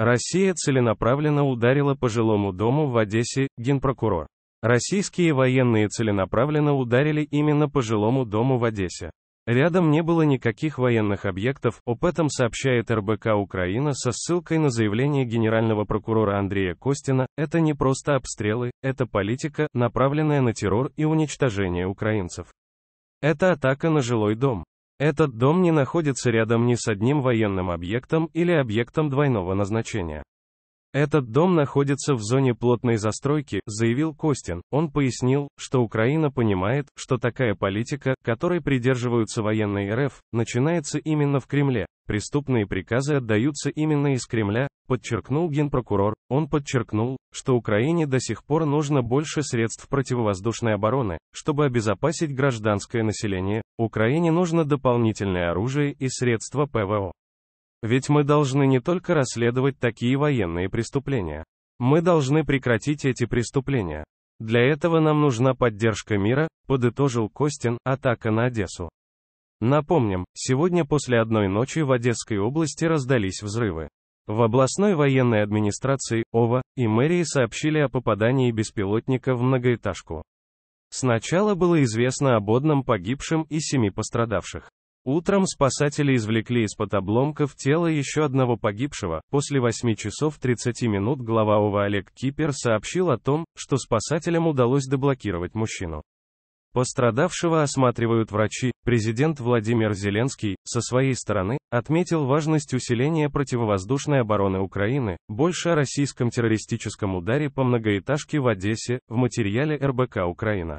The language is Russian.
Россия целенаправленно ударила по жилому дому в Одессе, генпрокурор. Российские военные целенаправленно ударили именно по жилому дому в Одессе. Рядом не было никаких военных объектов, об этом сообщает РБК Украина со ссылкой на заявление генерального прокурора Андрея Костина, это не просто обстрелы, это политика, направленная на террор и уничтожение украинцев. Это атака на жилой дом. Этот дом не находится рядом ни с одним военным объектом или объектом двойного назначения. Этот дом находится в зоне плотной застройки, заявил Костин. Он пояснил, что Украина понимает, что такая политика, которой придерживаются военные РФ, начинается именно в Кремле. Преступные приказы отдаются именно из Кремля, подчеркнул генпрокурор. Он подчеркнул, что Украине до сих пор нужно больше средств противовоздушной обороны, чтобы обезопасить гражданское население. Украине нужно дополнительное оружие и средства ПВО. Ведь мы должны не только расследовать такие военные преступления. Мы должны прекратить эти преступления. Для этого нам нужна поддержка мира, подытожил Костин, атака на Одессу. Напомним, сегодня после одной ночи в Одесской области раздались взрывы. В областной военной администрации ОВА и мэрии сообщили о попадании беспилотника в многоэтажку. Сначала было известно об одном погибшем и семи пострадавших. Утром спасатели извлекли из-под обломков тело еще одного погибшего. После 8 часов 30 минут глава ОВА Олег Кипер сообщил о том, что спасателям удалось деблокировать мужчину. Пострадавшего осматривают врачи. Президент Владимир Зеленский, со своей стороны, отметил важность усиления противовоздушной обороны Украины. Больше о российском террористическом ударе по многоэтажке в Одессе, в материале РБК «Украина».